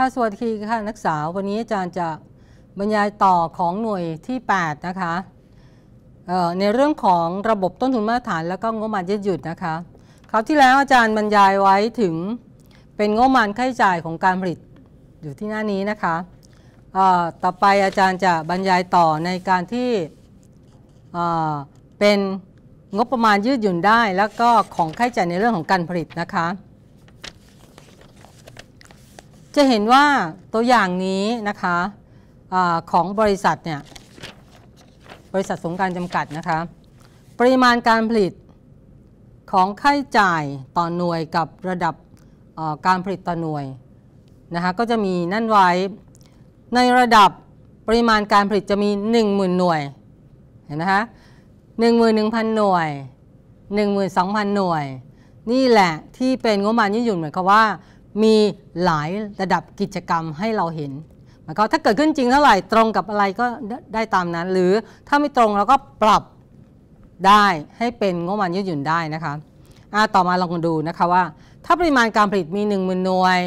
ค่ะสวัสดีค่ะนักศึกษาวันนี้อาจารย์จะบรรยายต่อของหน่วยที่8นะคะในเรื่องของระบบต้นทุนมาตรฐานแล้วก็งบประมาณยืดหยุ่นนะคะคราวที่แล้วอาจารย์บรรยายไว้ถึงเป็นงบประมาณค่าใช้จ่ายของการผลิตอยู่ที่หน้านี้นะคะต่อไปอาจารย์จะบรรยายต่อในการที่เป็นงบประมาณยืดหยุ่นได้ แล้วก็ของค่าใช้จ่ายในเรื่องของการผลิตนะคะจะเห็นว่าตัวอย่างนี้นะคะอะของบริษัทเนี่ย บริษัทสงการจำกัดนะคะปริมาณการผลิตของค่าใช้จ่ายต่อหน่วยกับระดับการผลิตต่อหน่วยนะคะก็จะมีนั่นไว้ ในระดับปริมาณการผลิตจะมี 10,000หน่วยเห็นนะคะ11,000หน่วย12,000หน่วย นี่แหละที่เป็นงบประมาณยืดหยุ่นเหมือนกับว่ามีหลายระดับกิจกรรมให้เราเห็นหมายความถ้าเกิดขึ้นจริงเท่าไหร่ ตรงกับอะไรก็ได้ตามนั้น หรือถ้าไม่ตรงเราก็ปรับได้ให้เป็นงบประมาณยืดหยุ่นได้นะคะ ต่อมาลองดูนะคะว่า ถ้าปริมาณการผลิตมี1 0,000 หน่วย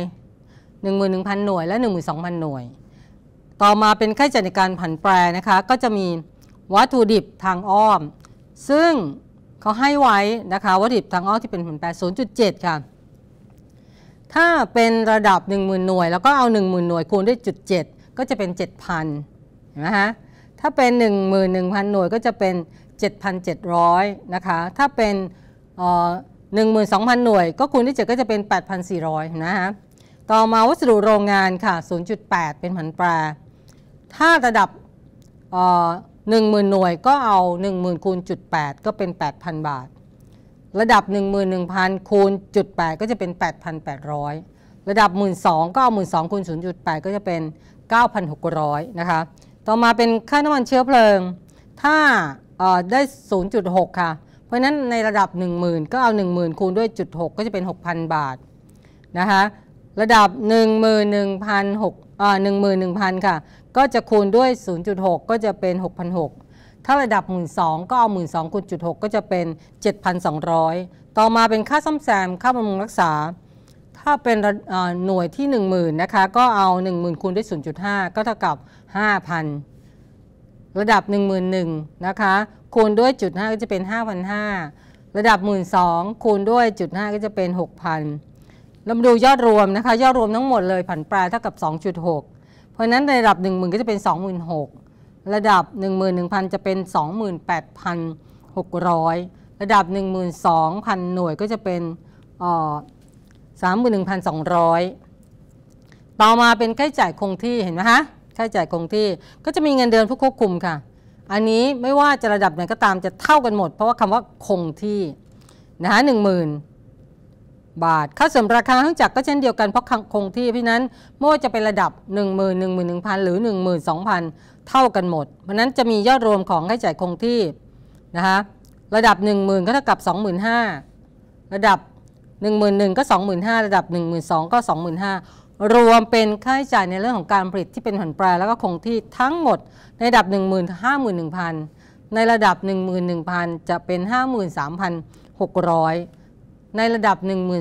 11,000 หน่วยและ 12,000 หน่วย ต่อมาเป็นค่าใช้จ่ายการผันแปรนะคะก็จะมีวัตถุดิบทางอ้อม ซึ่งเขาให้ไว้นะคะวัตถุดิบทางอ้อมที่เป็นผลแปร0.7 ค่ะถ้าเป็นระดับ 10,000หน่วย แล้วก็เอา10,000หน่วยคูณด้วยจุด7ก็จะเป็น 7,000นะคฮะ ถ้าเป็น 11,000 หน่วยก็จะเป็น 7,700 นะคะถ้าเป็น12,000หน่วยก็คูณด้วย7ก็จะเป็น 8,400นะฮะ ต่อมาวัสดุโรงงานค่ะ0.8 เป็นผันแปรถ้าระดับ10,000หน่วยก็เอา10,000คูณจุด8ก็เป็น 8,000 บาทระดับ11,000คูณจุด8ก็จะเป็น 8,800 ระดับ 12,000ก็เอา12,000คูณ0.8 ก็จะเป็น 9,600นะคะต่อมาเป็นค่าน้ำมันเชื้อเพลิง ถ้าได้ 0.6ค่ะเพราะนั้นในระดับ10,000ก็เอา10,000คูณด้วยจุด6ก็จะเป็น6,000 บาทนะคะระดับ1 1 0 0นึ11,000ค่ะก็จะคูณด้วย 0.6 ก็จะเป็น 6,600ถ้าระดับ 1 2ื่นก็เอา1 2ื่นคูณจุดหก็จะเป็น 7,200 ต่อมาเป็นค่าซ่อมแซมค่าบำรุงรักษา ถ้าเป็นหน่วยที่ 10,000 นะคะก็เอา 10,000คูณด้วย0.5 ก็เท่ากับ 5,000ระดับ1 0 0 0 0นะคะคูณด้วยจุด5ก็จะเป็น 5,500 ระดับ 1 2ื่นคูณด้วยจุด5ก็จะเป็น 6,000เรามาดูยอดรวมนะคะยอดรวมทั้งหมดเลยผันแปรเท่ากับ 2.6 เพราะนั้นในระดับ10,000ก็จะเป็น26,000ระดับ 11,000 จะเป็น 28,600 ระดับ12,000 หน่วยก็จะเป็น31,200 ต่อมาเป็นค่าใช้จ่ายคงที่เห็นไหมคะค่าใช้จ่ายคงที่ก็จะมีเงินเดือนผู้ควบคุมค่ะอันนี้ไม่ว่าจะระดับไหนก็ตามจะเท่ากันหมดเพราะว่าคำว่าคงที่นะคะหนึ่งหมื่นบาทค่าเสริมราคาเครื่องจักรก็เช่นเดียวกันเพราะคงที่เพราะนั้นไม่ว่าจะเป็นระดับ1 0 0 0 0 1 1 0 0 0 หรือ 1 2 0 0 0เท่ากันหมด เพราะนั้นจะมียอดรวมของค่าใช้จ่ายคงที่นะคะระดับ 10,000 ก็เท่ากับ 25,000ระดับ 11,000ก็25,000ระดับ12,000ก็25,000รวมเป็นค่าใช้จ่ายในเรื่องของการผลิตที่เป็นผันแปรแล้วก็คงที่ทั้งหมดในระดับ10,000-51,000ในระดับ 11,000 จะเป็น 53,600 ในระดับ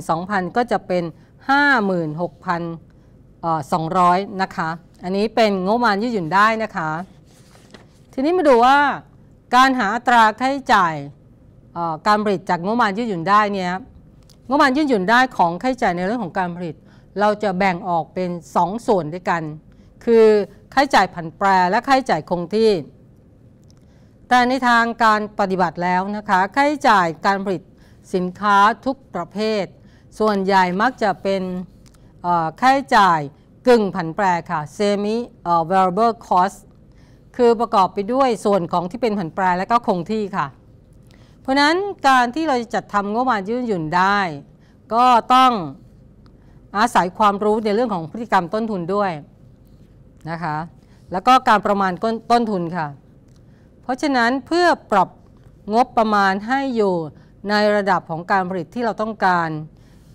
12,000 ก็จะเป็น56,200 นะคะอันนี้เป็นงบประมาณยืดหยุ่นได้นะคะทีนี้มาดูว่าการหาอัตราค่าใช้จ่ายการผลิตจากงบประมาณยืดหยุ่นได้เนี่ยงบประมาณยืดหยุ่นได้ของค่าใช้จ่ายในเรื่องของการผลิต เราจะแบ่งออกเป็น 2 ส่วนด้วยกัน คือค่าใช้จ่ายผันแปรและค่าใช้จ่ายคงที่ แต่ในทางการปฏิบัติแล้วนะคะค่าใช้จ่ายการผลิตสินค้าทุกประเภท ส่วนใหญ่มักจะเป็นค่าใช้จ่ายกึ่งผันแปรค่ะ semi variable cost คือประกอบไปด้วยส่วนของที่เป็นผันแปรและก็คงที่ค่ะ เพราะนั้นการที่เราจะจัดทำงบประมาณยืดหยุ่นได้ ก็ต้องอาศัยความรู้ในเรื่องของพฤติกรรมต้นทุนด้วยนะคะ แล้วก็การประมาณต้นทุนค่ะ เพราะฉะนั้นเพื่อปรับงบประมาณให้อยู่ในระดับของการผลิตที่เราต้องการ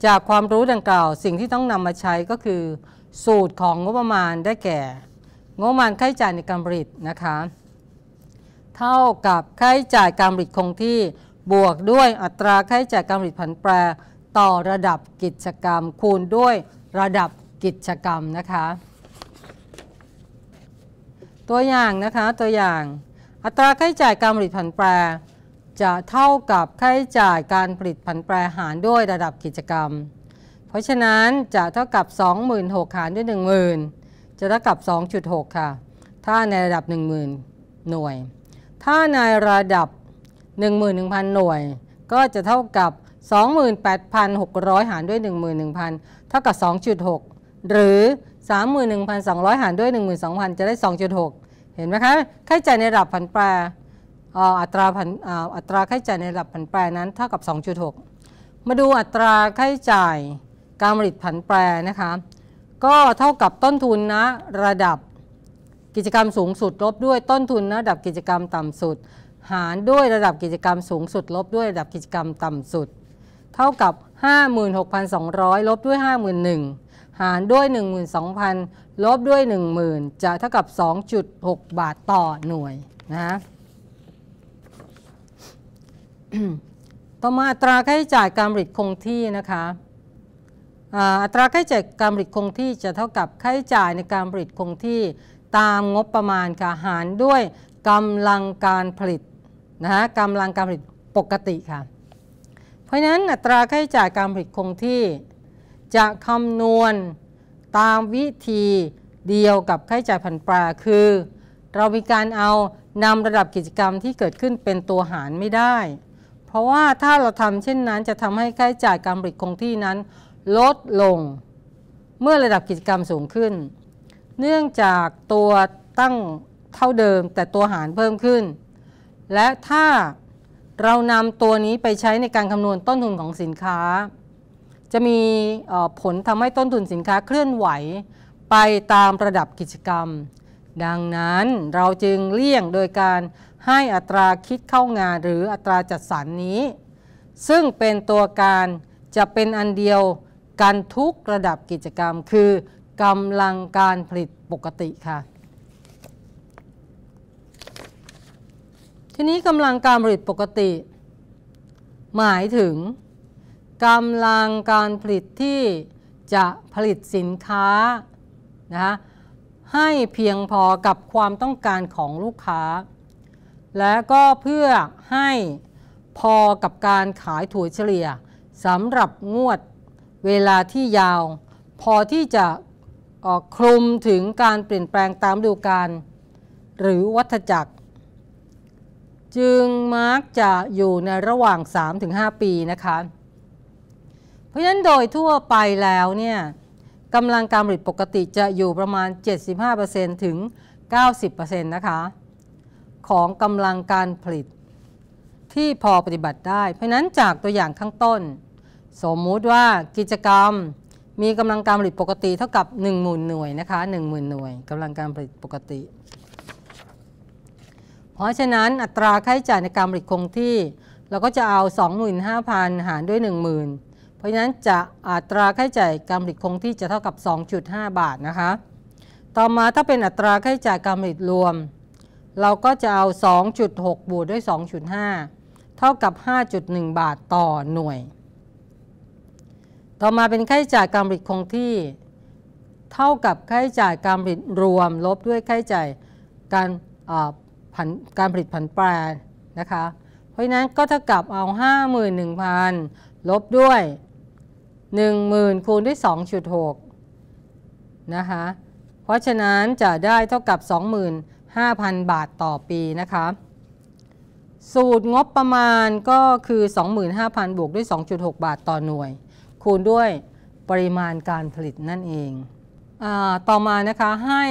จากความรู้ดังกล่าวสิ่งที่ต้องนำมาใช้ก็คือสูตรของงบประมาณได้แก่งบประมาณค่าใช้จ่ายในการผลิตนะคะเท่ากับค่าใช้จ่ายการผลิตคงที่บวกด้วยอัตราค่าใช้จ่ายการผลิตผันแปรต่อระดับกิจกรรมคูณด้วยระดับกิจกรรมนะคะตัวอย่างนะคะตัวอย่าง อัตราค่าใช้จ่ายการผลิตผันแปร จะเท่ากับค่าใช้จ่ายการผลิตผันแปรหารด้วยระดับกิจกรรมราะฉะนั้นจะเท่ากับ 26,000หารด้วย 10,000 จะเท่ากับ 2.6ค่ะถ้าในระดับ10,000หน่วยถ้าในระดับ 11,000 หน่วยก็จะเท่ากับ 28,600 หารด้วย 11,000 เท่ากับ 2.6 หรือ 31,200 หารด้วย12,000จะได้2.6 เห็นไหมคะค่าใช้จ่ายในระดับผันแปรอัตราผันอัตราค่าใช้จ่ายในระดับผันแปรนั้นเท่ากับ 2.6 มาดูอัตราค่าใช้จ่ายการผลิตผันแปรนะคะก็เท่ากับต้นทุนนะ ระดับกิจกรรมสูงสุด ลบด้วยต้นทุนนะระดับกิจกรรมต่ำสุด หารด้วยระดับกิจกรรมสูงสุด ลบด้วยระดับกิจกรรมต่ำสุด เท่ากับ 56,200 ลบด้วย 51,000หารด้วย12,000ลบด้วย 10,000 จะเท่ากับ 2.6 บาทต่อหน่วยนะะต่อมาอัตราค่าใช้จ่ายการผลิตคงที่นะคะอัตราค่าใช้จ่ายการผลิตคงที่จะเท่ากับค่าใช้จ่ายในการผลิตคงที่ตามงบประมาณค่ะหารด้วยกำลังการผลิตนะฮะกำลังการผลิตปกติค่ะเพราะฉะนั้นอัตราค่าใช้จ่ายการผลิตคงที่ จะคำนวณตามวิธีเดียวกับค่าใช้จ่ายผันแปรคือ เรามีการเอานำระดับกิจกรรมที่เกิดขึ้นเป็นตัวหารไม่ได้ เพราะว่าถ้าเราทำเช่นนั้น จะทำให้ค่าใช้จ่ายการผลิตคงที่นั้นลดลงเมื่อระดับกิจกรรมสูงขึ้น เนื่องจากตัวตั้งเท่าเดิมแต่ตัวหารเพิ่มขึ้น และถ้าเรานำตัวนี้ไปใช้ในการคำนวณต้นทุนของสินค้า จะมีผลทำให้ต้นทุนสินค้าเคลื่อนไหวไปตามระดับกิจกรรม ดังนั้นเราจึงเลี่ยงโดยการให้อัตราคิดเข้างานหรืออัตราจัดสรรนนี้ ซึ่งเป็นตัวการจะเป็นอันเดียวกันทุกระดับกิจกรรมคือกำลังการผลิตปกติค่ะ ทีนี้กำลังการผลิตปกติ หมายถึงกำลังการผลิตที่ จะผลิตสินค้านะคะให้เพียงพอกับความต้องการของลูกค้า และก็เพื่อให้พอกับการขายถั่วเฉลี่ยสำหรับงวดเวลาที่ยาวพอที่จะคลุมถึงการเปลี่ยนแปลงตามดูการหรือวัฏจักร จึงมักจะอยู่ในระหว่าง3-5 ปีนะคะเพราะฉะนั้นโดยทั่วไปแล้วเนี่ยกำลังการผลิตปกติจะอยู่ประมาณ 75%ถึง 90%นะคะของกำลังการผลิตที่พอปฏิบัติได้ เพราะนั้นจากตัวอย่างข้างต้นสมมุติว่ากิจกรรมมีกำลังการผลิตปกติเท่ากับ1 0,000หน่วยนะคะ1 0,000หน่วยกำลังการผลิตปกติเพราะฉะนั้นอัตราค่าใช้จ่ายในการผลิตคงที่ เราก็จะเอา 25,000 หารด้วย 10,000 เพราะฉะนั้นจะอัตราค่าใช้จ่ายการผลิตคงที่จะเท่ากับ 2.5 บาทนะคะต่อมาถ้าเป็นอัตราค่าใช้จ่ายการผลิตรวม เราก็จะเอา 2.6บวกด้วย 2.5 เท่ากับ 5.1 บาทต่อหน่วยต่อมาเป็นค่าใช้จ่ายการผลิตคงที่เท่ากับค่าใช้จ่ายการผลิตรวม ลบด้วยค่าใช้จ่ายการผันการผลิตผันแปรนะคะเพราะฉะนั้นก็เท่ากับ เอา51,000 ลบด้วย 10,000 คูณด้วย2.6 นะคะเพราะฉะนั้นจะได้เท่ากับ 25,000 บาทต่อปีนะคะสูตรงบประมาณก็คือ 25,000 บวกด้วย 2.6 บาทต่อหน่วยคูณด้วยปริมาณการผลิตนั่นเองอต่อมานะคะให้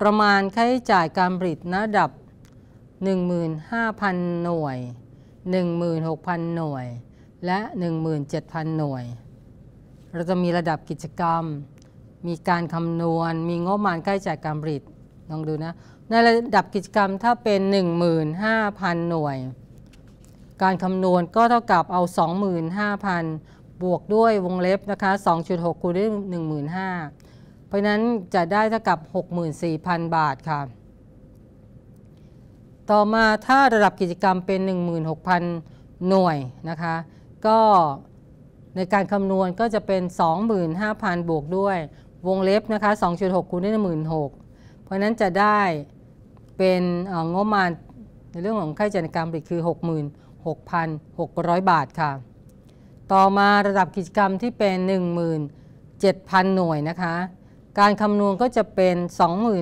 ประมาณค่าใช้จ่ายการผลิตระดับ 15,000หน่วย16,000หน่วย และ 17,000 หน่วย เราจะมีระดับกิจกรรมมีการคำนวณมีงบประมาณค่าใช้จ่ายการผลิตลองดูนะในระดับกิจกรรมถ้าเป็น15,000หน่วย การคำนวณก็เท่ากับเอา 25,000บวกด้วยวงเล็บนะคะ2.6คูณด้วย15,000เพราะนั้นจะได้เท่ากับ 64,000 บาทค่ะ ต่อมาถ้าระดับกิจกรรมเป็น 16,000หน่วยนะคะ ก็ในการคำนวณก็จะเป็น 25,000 บวกด้วยวงเล็บนะคะ2.6คูณด้วย16,000เพราะนั้นจะได้เป็นงบประมาณในเรื่องของค่าใช้จ่ายในการผลิตคือ 66,600 บาทค่ะต่อมาระดับกิจกรรมที่เป็น 17,000หน่วยนะคะ การคำนวณก็จะเป็น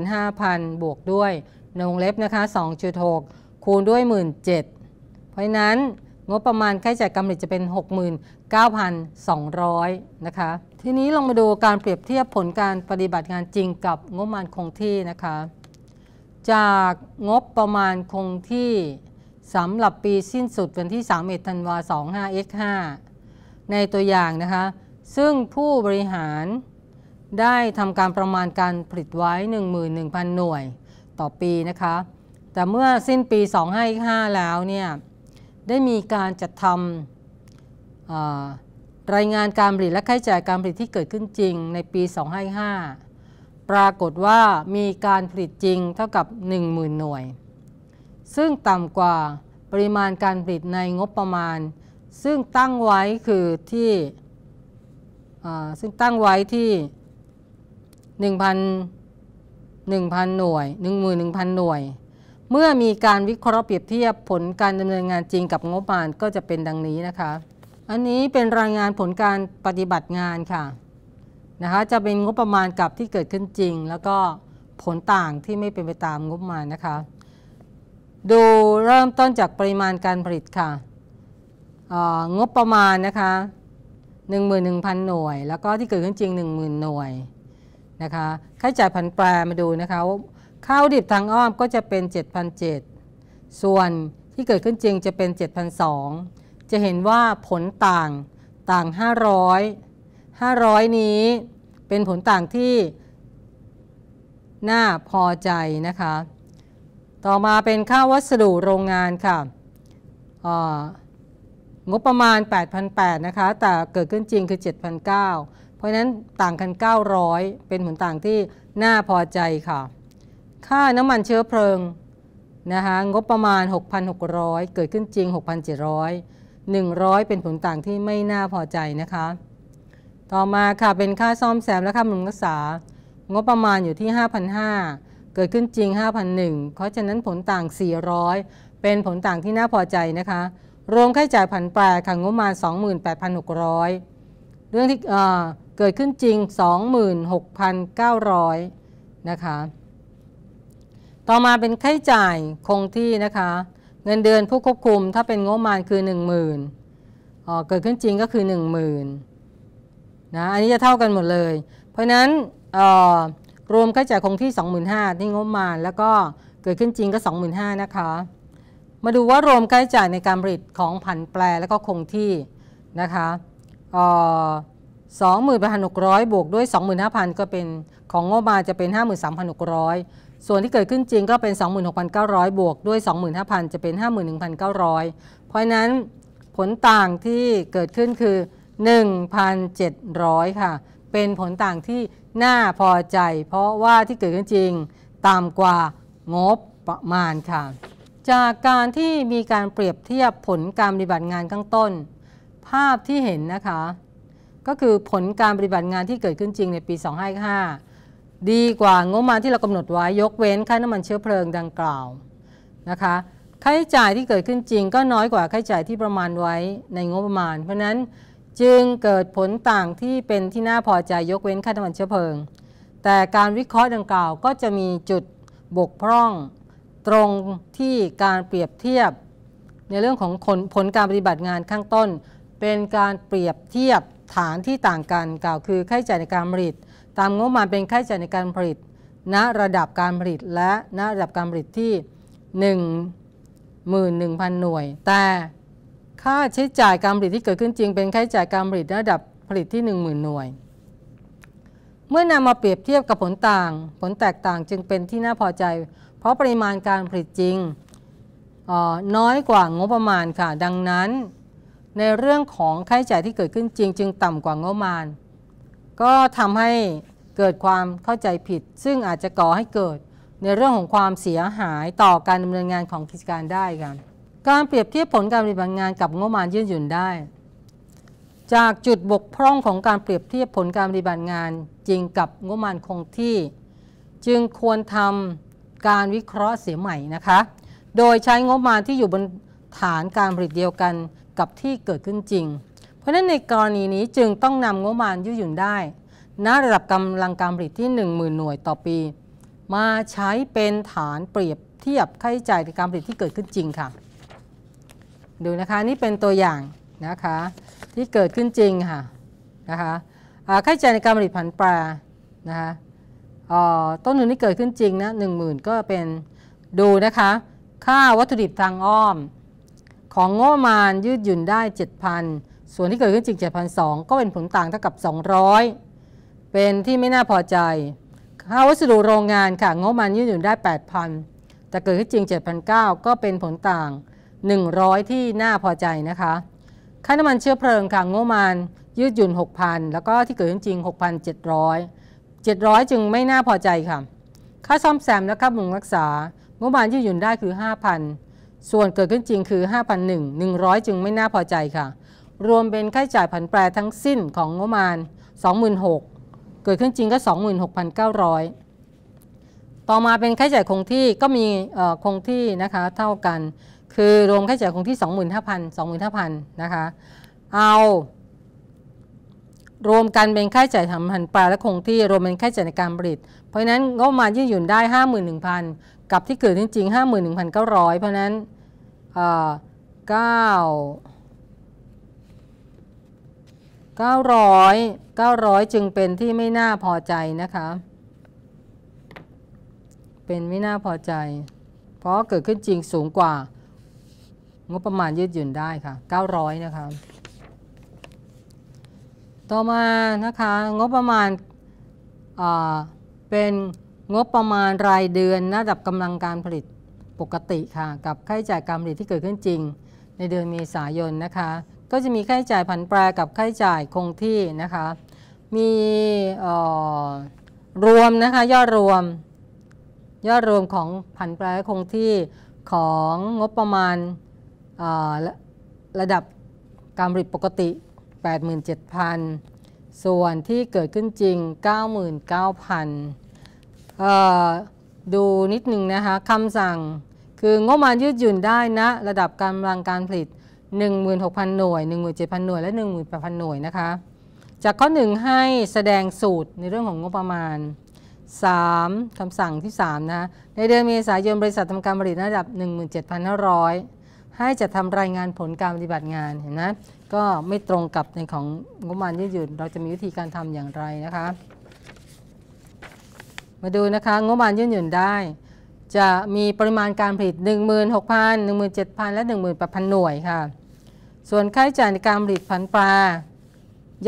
25,000 บวกด้วย ในวงเล็บนะคะ2.6 คูณด้วย 17,000เพราะนั้นงบประมาณค่าใช้จ่ายกำไรจะเป็น 69,200 นะคะ ทีนี้ลองมาดูการเปรียบเทียบผลการปฏิบัติงานจริงกับงบประมาณคงที่นะคะ จากงบประมาณคงที่สำหรับปีสิ้นสุดวันที่31ธันวา25 x 5ในตัวอย่างนะคะซึ่งผู้บริหารได้ทำการประมาณการผลิตไว้ 11,000 หน่วยต่อปีนะคะแต่เมื่อสิ้นปี 255แล้วเนี่ยได้มีการจัดทำรายงานการผลิตและค่าใช้จ่ายการผลิตที่เกิดขึ้นจริงในปี 255 ปรากฏว่ามีการผลิตจริงเท่ากับ 10,000 หน่วย ซึ่งต่ำกว่าปริมาณการผลิตในงบประมาณซึ่งตั้งไว้คือที่ซึ่งตั้งไว้ที่ 1,000 1,000หน่วย11,000 หน่วย เมื่อมีการวิเคราะห์เปรียบเทียบผลการดำเนินงานจริงกับงบประมาณก็จะเป็นดังนี้นะคะ อันนี้เป็นรายงานผลการปฏิบัติงานค่ะนะคะจะเป็นงบประมาณกับที่เกิดขึ้นจริง แล้วก็ผลต่างที่ไม่เป็นไปตามงบประมาณนะคะดูเริ่มต้นจากปริมาณการผลิตค่ะงบประมาณนะคะ11,000 หน่วย แล้วก็ที่เกิดขึ้นจริง 10,000 หน่วยนะคะค่าใช้จ่ายผันแปรมาดูนะคะข้าวดิบทางอ้อมก็จะเป็น7,007ส่วนที่เกิดขึ้นจริงจะเป็น7,002จะเห็นว่าผลต่างต่าง 500 500 นี้ เป็นผลต่างที่น่าพอใจนะคะต่อมาเป็นค่าวัสดุโรงงานค่ะงบประมาณ 8,800 นะคะ แต่เกิดขึ้นจริงคือ 7,900 เพราะนั้นต่างกัน900 เป็นผลต่างที่น่าพอใจค่ะ ค่าน้ำมันเชื้อเพลิงนะคะงบประมาณ 6,600 เกิดขึ้นจริง 6,700 100 เป็นผลต่างที่ไม่น่าพอใจนะคะ ต่อมาค่ะ เป็นค่าซ่อมแซมและค่าบำรุงรักษา งบประมาณอยู่ที่ 5,500 เกิดขึ้นจริง 5,001เพราะฉะนั้นผลต่าง 400 เป็นผลต่างที่น่าพอใจนะคะรวมค่าใช้จ่ายผันแปรขังงบประมาณ 28,600เรื่องที่เกิดขึ้นจริง 26,900นะคะต่อมาเป็นค่าใช้จ่ายคงที่นะคะ เงินเดือนผู้ควบคุมถ้าเป็นงบประมาณคือ 10,000เกิดขึ้นจริงก็คือ 10,000นะอันนี้จะเท่ากันหมดเลย เพราะนั้นรวมค่าใช้จ่ายคงที่ 25,000ที่งบประมาณแล้วก็เกิดขึ้นจริงก็25,000นะคะมาดูว่ารวมค่าใช้จ่ายในการผลิตของผันแปรและก็คงที่นะคะสองหมื่นพันหกร้อยบวกด้วย 25,000 ก็เป็นของงบมาจะเป็น 53,600 ส่วนที่เกิดขึ้นจริงก็เป็น 26,900บวกด้วย25,000จะเป็น 51,900 เพราะนั้นผลต่างที่เกิดขึ้นคือ 1,700 ค่ะ เป็นผลต่างที่น่าพอใจ เพราะว่าที่เกิดขึ้นจริงตามกว่างบประมาณค่ะจากการที่มีการเปรียบเทียบผลการปฏิบัติงานข้างต้น ภาพที่เห็นนะคะ ก็คือผลการปฏิบัติงานที่เกิดขึ้นจริงในปี 255ดีกว่างบมาที่เรากำหนดไว้ยกเว้นค่าน้ำมันเชื้อเพลิงดังกล่าวนะคะค่าใช้จ่ายที่เกิดขึ้นจริงก็น้อยกว่าค่าใช้จ่ายที่ประมาณไว้ในงบประมาณเพราะนั้นจึงเกิดผลต่างที่เป็นที่น่าพอใจยกเว้นค่าน้ำมันเชื้อเพลิง แต่การวิเคราะห์ดังกล่าวก็จะมีจุดบกพร่องตรงที่การเปรียบเทียบในเรื่องของผลผลการปฏิบัติงานข้างต้น เป็นการเปรียบเทียบฐานที่ต่างกัน กล่าวคือค่าใช้จ่ายในการผลิต ตามงบประมาณเป็นค่าใช้จ่ายในการผลิต ณระดับการผลิตและณระดับการผลิตที่11,000 หน่วย แต่ค่าใช้จ่ายการผลิตที่เกิดขึ้นจริงเป็นค่าใช้จ่ายการผลิตระดับผลิตที่ 10,000 หน่วย เมื่อนำมาเปรียบเทียบกับผลต่าง ผลแตกต่างจึงเป็นที่น่าพอใจเพราะปริมาณการผลิตจริงน้อยกว่างบประมาณค่ะ ดังนั้นในเรื่องของค่าใช้จ่ายที่เกิดขึ้นจริง จึงต่ำกว่างบประมาณ ก็ทำให้เกิดความเข้าใจผิด ซึ่งอาจจะก่อให้เกิดในเรื่องของความเสียหายต่อการดำเนินงานของกิจการได้ค่ะการเปรียบเทียบผลการปฏิบัติงานกับงบประมาณยืดหยุ่นได้ จากจุดบกพร่องของการเปรียบเทียบผลการปฏิบัติงานจริงกับงบประมาณคงที่จึงควรทำการวิเคราะห์เสียใหม่นะคะ โดยใช้งบมาที่อยู่บนฐานการผลิตเดียวกันกับที่เกิดขึ้นจริง เพราะฉะนั้นในกรณีนี้จึงต้องนำงบมายืดหยุ่นได้ ณระดับกำลังการผลิตที่ 10,000 หน่วยต่อปี มาใช้เป็นฐานเปรียบเทียบค่าใช้จ่ายในการผลิตที่เกิดขึ้นจริงค่ะ ดูนะคะนี่เป็นตัวอย่างนะคะที่เกิดขึ้นจริงค่ะนะคะค่าใช้จ่ายในการผลิตผันแปรนะคะต้นทุนที่เกิดขึ้นจริงนะหนึ่งหมื่นก็เป็นดูนะคะค่าวัตถุดิบทางอ้อม ของงบมานยืดหยุ่นได้7,000 ส่วนที่เกิดขึ้นจริง7,002ก็เป็นผลต่างเท่ากับ 200 เป็นที่ไม่น่าพอใจค่าวัสดุโรงงานค่ะงบมานยืดหยุ่นได้8,000 แต่เกิดขึ้นจริง7,009ก็เป็นผลต่าง 100 ที่น่าพอใจนะคะค่าน้ำมันเชื้อเพลิงค่ะงบมานยืดหยุ่น 6,000 แล้วก็ที่เกิดขึ้นจริง6,700 700จึงไม่น่าพอใจ ค่ะ ค่าซ่อมแซมและค่าบำรุงรักษางบประมาณที่หยุนได้คือ 5,000 ส่วนเกิดขึ้นจริงคือ5,001 100 จึงไม่น่าพอใจค่ะ รวมเป็นค่าจ่ายผันแปรทั้งสิ้นของงบประมาณ26,000 เกิดขึ้นจริงก็ 26,900 ต่อมาเป็นค่าจ่ายคงที่ก็มีคงที่นะคะเท่ากัน คือรวมค่าจ่ายคงที่25,000 25,000นะคะเอารวมกันเป็นค่าใช้จ่ายทำหันปลาและคงที่รวมเป็นค่าใช้จ่ายในการผลิต เพราะฉะนั้นงบประมาณยืดหยุ่นได้51,000 กับที่เกิดจริงๆ51,900 เพราะนั้นเก้าเก้าร้อยเก้าร้อยจึงเป็นที่ไม่น่าพอใจนะคะเป็นไม่น่าพอใจ เพราะเกิดขึ้นจริงสูงกว่างบประมาณยืดหยุ่นได้ค่ะ 900 นะคะต่อมานะคะงบประมาณเป็นงบประมาณรายเดือนระดับกำลังการผลิตปกติค่ะกับค่าใช้จ่ายการผลิตที่เกิดขึ้นจริงในเดือนเมษายนนะคะก็จะมีค่าใช้จ่ายผันแปรกับค่าใช้จ่ายคงที่นะคะมีรวมนะคะยอดรวมยอดรวมของผันแปรคงที่ของงบประมาณระดับการผลิตปกติ87,000 ส่วนที่เกิดขึ้นจริง 99,000ดูนิดหนึ่งนะคะคำสั่งคือ งบประมาณยืดหยุ่นได้นะ ระดับกำลังการผลิต 16,000 หน่วย 17,000 หน่วย และ 18,000 หน่วยนะคะ จากข้อ 1 ให้แสดงสูตรในเรื่องของงบประมาณ 3. คำสั่งที่ 3 นะ ในเดือนเมษายนบริษัททำการผลิตระดับ 17,500 ให้จัดทำรายงานผลการปฏิบัติงานเห็นไหมก็ไม่ตรงกับในของงบประมาณยืดหยุ่น เราจะมีวิธีการทำอย่างไรนะคะ มาดูนะคะ งบประมาณยืดหยุ่นได้ จะมีปริมาณการผลิต16,000 17,000 และ 18,000 หน่วยค่ะ ส่วนค่าใช้จ่ายในการผลิตผันปลา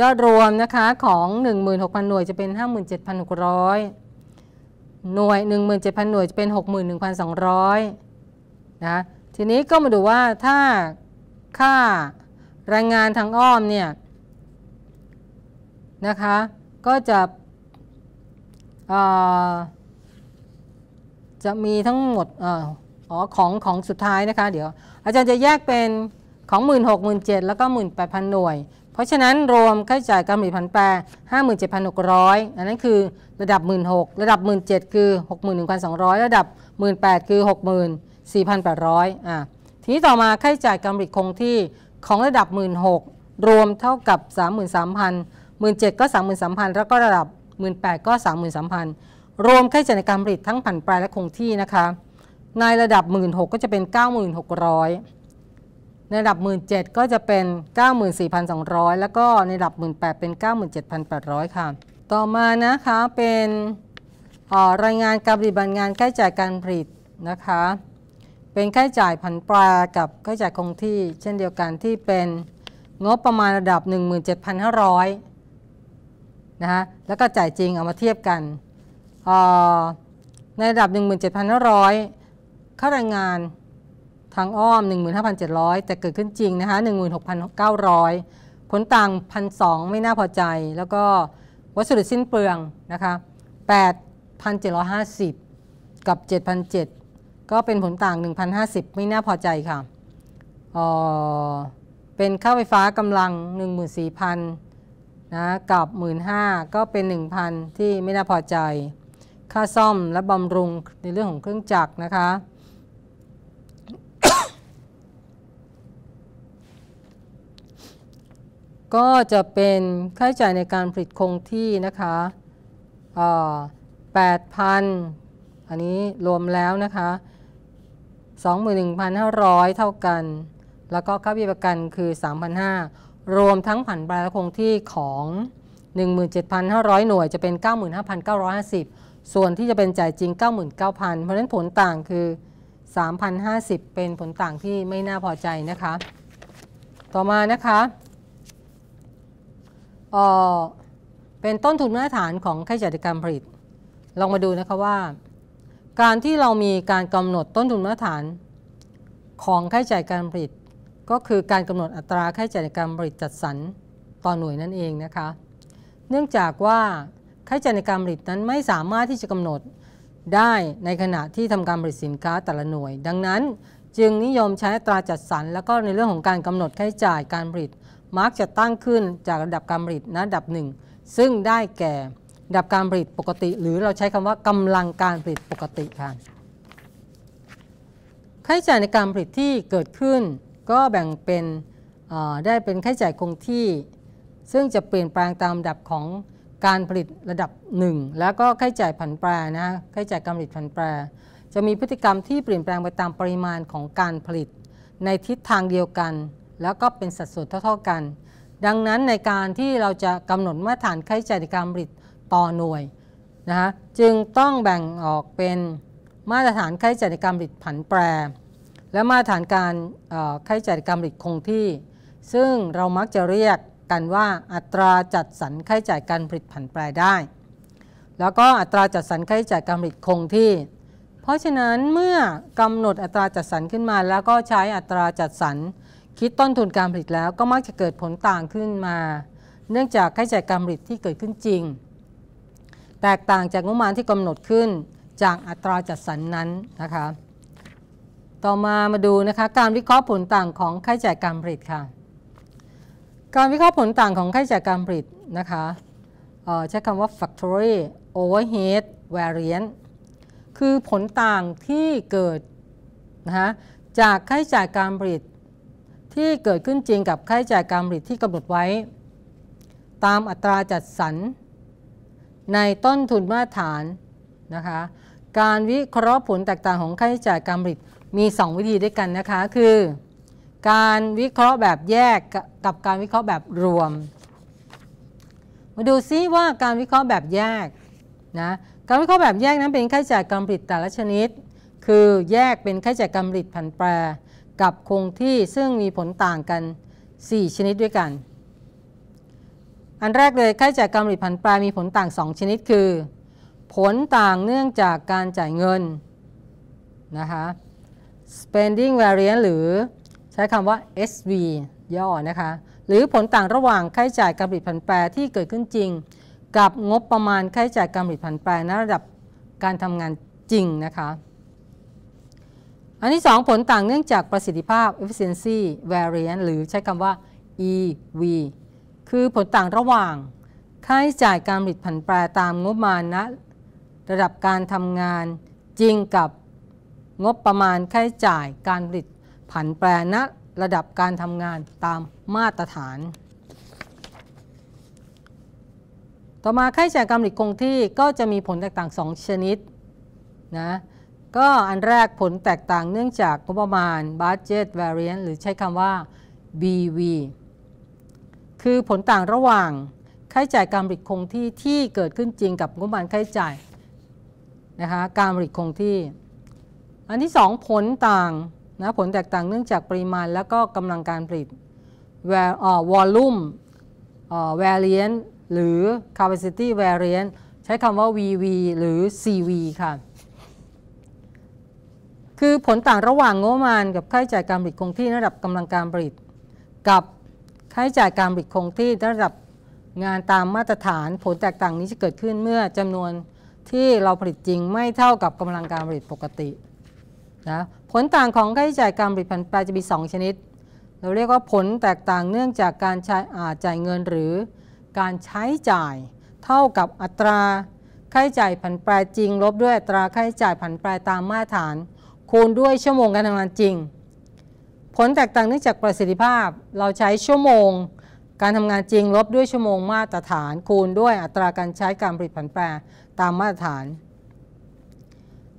ยอดรวมนะคะของ 16,000 หน่วยจะเป็น 57,600 หน่วย 17,000 หน่วยจะเป็น 61,200 นะ ทีนี้ก็มาดูว่าถ้าค่าแรงงานทางอ้อมเนี่ยนะคะก็จะจะมีทั้งหมดอ๋อของของสุดท้ายนะคะเดี๋ยวอาจารย์จะแยกเป็นของ 1 6 0 0 0แล้วก็ 18,000 หน่วย เพราะฉะนั้น รวมค่าใช้จ่ายการผลิตภัณฑ์แปร57,600 อันนั้นคือระดับ 16,000ระดับ 1 7จ็ดคือ 61,200 ระดับ 1 8แปดคือ 64,800อ่ะทีนี้ต่อมาค่าใช้จ่ายการผลิตคงที่ของระดับ16,000รวมเท่ากับ 33,000 1 7 0 0ก็ 33,000 แล้วก็ระดับ 18,000ก็ 33,000 รวมค่าใช้จ่ายในการผลิตทั้งผันแปรและคงที่นะคะในระดับ 16,000ก็จะเป็น 9,600ในระดับ 17,000ก็จะเป็น 94,200 แล้วก็ในระดับ 18,000เป็น 97,800 ค่ะ ต่อมานะคะเป็นรายงานการปฏิบัติงานค่า้จ่ายการผลิตนะคะเป็นค่าใช้จ่ายผันแปรกับค่าใช้จ่ายคงที่เช่นเดียวกันที่เป็นงบประมาณระดับ 17,500นะฮะแล้วก็จ่ายจริงเอามาเทียบกัน ในระดับ 17,500ค่าแรงงานทางอ้อม 15,700 แต่เกิดขึ้นจริงนะคะ16,900 ผลต่าง 1,200 ไม่น่าพอใจ แล้วก็วัสดุสิ้นเปลืองนะคะ8,750 กับ 7,700ก็เป็นผลต่าง1,050 ไม่น่าพอใจค่ะเอเป็นค่าไฟฟ้ากำลัง14,000 นะ กับ 15,000 ก็เป็น 1,000 ที่ไม่น่าพอใจ ค่าซ่อมและบำรุงในเรื่องของเครื่องจักรนะคะ ก็จะเป็น ค่าใช้จ่ายในการผลิตคงที่นะคะ 8,000 อันนี้รวมแล้วนะคะ21,500 เท่ากัน แล้วก็ค่าเบี้ยประกันคือ 3,500 รวมทั้งผันแปรคงที่ของ 17,500 หน่วยจะเป็น 95,950 ส่วนที่จะเป็นจ่ายจริง 99,000 เพราะฉะนั้นผลต่างคือ 3,050 เป็นผลต่างที่ไม่น่าพอใจนะคะ ต่อมานะคะ เป็นต้นทุนมาตรฐานของค่าจัดการผลิต ลองมาดูนะคะว่าการที่เรามีการกำหนดต้นทุนมาตรฐาน ของค่าใช้จ่ายการผลิต ก็คือการกำหนดอัตราค่าใช้จ่ายในการผลิตจัดสรรต่อหน่วยนั่นเองนะคะ เนื่องจากว่าค่าใช้จ่ายในการผลิตนั้นไม่สามารถที่จะกำหนดได้ในขณะที่ทำการผลิตสินค้าแต่ละหน่วย ดังนั้นจึงนิยมใช้ตราจัดสรรแล้วก็ในเรื่องของการกำหนดค่าใช้จ่ายการผลิตมักจะตั้งขึ้นจากระดับการผลิตณระดับหนึ่งซึ่งได้แก่ดับการผลิตปกติ หรือเราใช้คำว่ากำลังการผลิตปกติค่ะ ค่าใช้จ่ายในการผลิตที่เกิดขึ้น ก็แบ่งเป็นได้เป็นค่าใช้จ่ายคงที่ ซึ่งจะเปลี่ยนแปลงตามดับของการผลิตระดับ 1 แล้วก็ค่าใช้จ่ายผันแปรนะค่าใช้จ่ายการผลิตผันแปร จะมีพฤติกรรมที่เปลี่ยนแปลงไปตามปริมาณของการผลิต ในทิศทางเดียวกัน แล้วก็เป็นสัดส่วนเท่าๆกัน ดังนั้นในการที่เราจะกำหนดมาตรฐานค่าใช้จ่ายในการผลิตต่อหน่วยนะคะจึงต้องแบ่งออกเป็นมาตรฐานค่าใช้จ่ายการผลิตผันแปร และมาตรฐานการค่าใช้จ่ายการผลิตคงที่ ซึ่งเรามักจะเรียกกันว่าอัตราจัดสรรค่าใช้จ่ายการผลิตผันแปรได้ แล้วก็อัตราจัดสรรค่าใช้จ่ายการผลิตคงที่ เพราะฉะนั้นเมื่อกำหนดอัตราจัดสรรขึ้นมา แล้วก็ใช้อัตราจัดสรรคิดต้นทุนการผลิตแล้วก็มักจะเกิดผลต่างขึ้นมา เนื่องจากค่าใช้จ่ายการผลิตที่เกิดขึ้นจริงแตกต่างจากงบประมาณที่กำหนดขึ้นจากอัตราจัดสรรนนั้นนะคะ ต่อมามาดูนะคะการวิเคราะห์ผลต่างของค่าใช้จ่ายการผลิตค่ะ การวิเคราะห์ผลต่างของค่าใช้จ่ายการผลิตนะคะใช้คำว่า factory overhead variance คือผลต่างที่เกิดนะคะจากค่าใช้จ่ายการผลิตที่เกิดขึ้นจริงกับค่าใช้จ่ายการผลิตที่กำหนดไว้ ตามอัตราจัดสรรในต้นทุนมาตรฐานนะคะการวิเคราะห์ผลแตกต่างของค่าใช้จ่ายการผลิตมี 2 วิธีด้วยกันนะคะคือ การวิเคราะห์แบบแยกกับการวิเคราะห์แบบรวม มาดูซิว่าการวิเคราะห์แบบแยกนะการวิเคราะห์แบบแยกนั้นเป็นค่าใช้จ่ายการผลิตแต่ละชนิด คือแยกเป็นค่าใช้จ่ายการผลิตผันแปร กับคงที่ซึ่งมีผลต่างกัน 4 ชนิดด้วยกันอันแรกเลยค่าใช้จ่ายกำไรผิผันแปรมีผลต่าง 2 ชนิดคือ ผลต่างเนื่องจากการจ่ายเงินนะคะ spending variance หรือใช้คำว่า SV ย่อนะคะหรือผลต่างระหว่างค่าใช้จ่ายกำไรผิผันแปรที่เกิดขึ้นจริง กับงบประมาณค่าใช้จ่ายกำไริผันแปรในระดับการทำงานจริงนะคะอันที่2ผลต่างเนื่องจากประสิทธิภาพ efficiency variance หรือใช้คำว่า EV คือผลต่างระหว่าง ค่าใช้จ่ายการผลิตผันแปรตามงบประมาณณนะระดับการทำงานจริงกับงบประมาณ ค่าใช้จ่ายการผลิตผันแปรณนะระดับการทำงานตามมาตรฐาน ต่อมาค่าใช้จ่ายการผลิตคงที่ก็จะมีผลแตกต่าง 2 ชนิดนะก็อันแรกผลแตกต่างเนื่องจากงบประมาณ budget variance หรือใช้คำว่า BV คือผลต่างระหว่างค่าใช้จ่ายการผลิตคงที่ที่เกิดขึ้นจริงกับงบประมาณค่าใช้จ่ายนะคะการผลิตคงที่ อันที่2ผลต่างนะผลแตกต่างเนื่องจากปริมาณและก็กำลังการผลิตแวร์อลลุ่มวร์เรียนหรือ capacity variance ใช้คำว่า VV หรือ CV ค่ะคือผลต่างระหว่างงบประมาณกับค่าใช้จ่ายการผลิตคงที่ระดับกำลังการผลิตกับค่าใช้จ่ายการผลิตคงที่ระดับงานตามมาตรฐาน ผลแตกต่างนี้จะเกิดขึ้นเมื่อจำนวนที่เราผลิตจริงไม่เท่ากับกำลังการผลิตปกตินะผลต่างของค่าใช้จ่ายการผลิตผันแปรจะมี2ชนิดเราเรียกว่าผลแตกต่างเนื่องจากการใช้จ่ายเงินหรือการใช้จ่ายเท่ากับอัตราค่าใช้จ่ายผันแปรจริงลบด้วยอัตราค่าใช้จ่ายผันแปรตามมาตรฐาน คูณด้วยชั่วโมงการทำงานจริงผลแตกต่างเนื่องจากประสิทธิภาพเราใช้ชั่วโมงการทำงานจริงลบด้วยชั่วโมงมาตรฐานคูณด้วยอัตราการใช้การผลิตผันแปรตามมาตรฐาน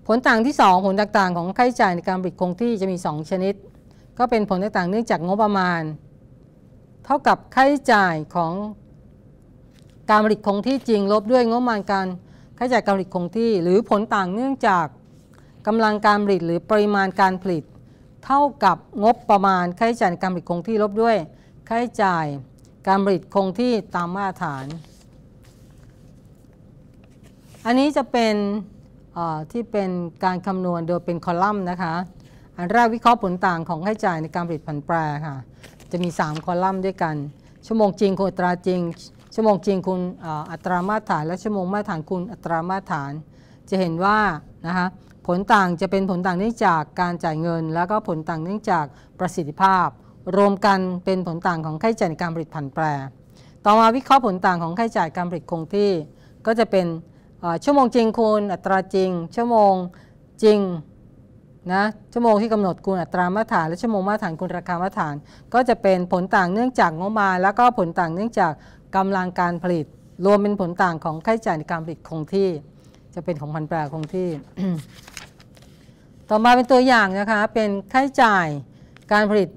ผลต่างที่ 2 ผลต่างของค่าใช้จ่ายในการผลิตคงที่จะมี 2 ชนิด ก็เป็นผลต่างเนื่องจากงบประมาณ เท่ากับค่าใช้จ่ายของการผลิตคงที่จริงลบด้วยงบประมาณการค่าใช้จ่ายการผลิตคงที่หรือผลต่างเนื่องจากกำลังการผลิตหรือปริมาณการผลิตเท่ากับงบประมาณค่าใช้จ่ายการผลิตคงที่ลบด้วยค่าใช้จ่าย การผลิตคงที่ตามมาตรฐาน อันนี้จะเป็นที่เป็นการคำนวณโดยเป็นคอลัมน์นะคะ อันแรกวิเคราะห์ผลต่างของค่าใช้จ่ายในการผลิตผันแปรค่ะ จะมี 3 คอลัมน์ด้วยกัน ชั่วโมงจริงคูณอัตราจริง ชั่วโมงจริงคูณอัตรามาตรฐาน และชั่วโมงมาตรฐานคูณอัตรามาตรฐาน จะเห็นว่านะคะผลต่างจะเป็นผลต่างเนื่องจากการจ่ายเงิน แล้วก็ผลต่างเนื่องจากประสิทธิภาพ รวมกันเป็นผลต่างของค่าใช้จ่ายในการผลิตผันแปร ต่อมาวิเคราะห์ผลต่างของค่าใช้จ่ายการผลิตคงที่ ก็จะเป็นชั่วโมงจริงคูณอัตราจริง ชั่วโมงจริงนะชั่วโมงที่กำหนดคูณอัตรามาตรฐานและชั่วโมงมาตรฐานคูณราคามาตรฐาน ก็จะเป็นผลต่างเนื่องจากงบมาแล้วก็ผลต่างเนื่องจากกำลังการผลิต รวมเป็นผลต่างของค่าใช้จ่ายในการผลิตคงที่ จะเป็นของพันแปรคงที่ต่อมาเป็นตัวอย่างนะคะเป็นค่าใช้จ่ายการผลิต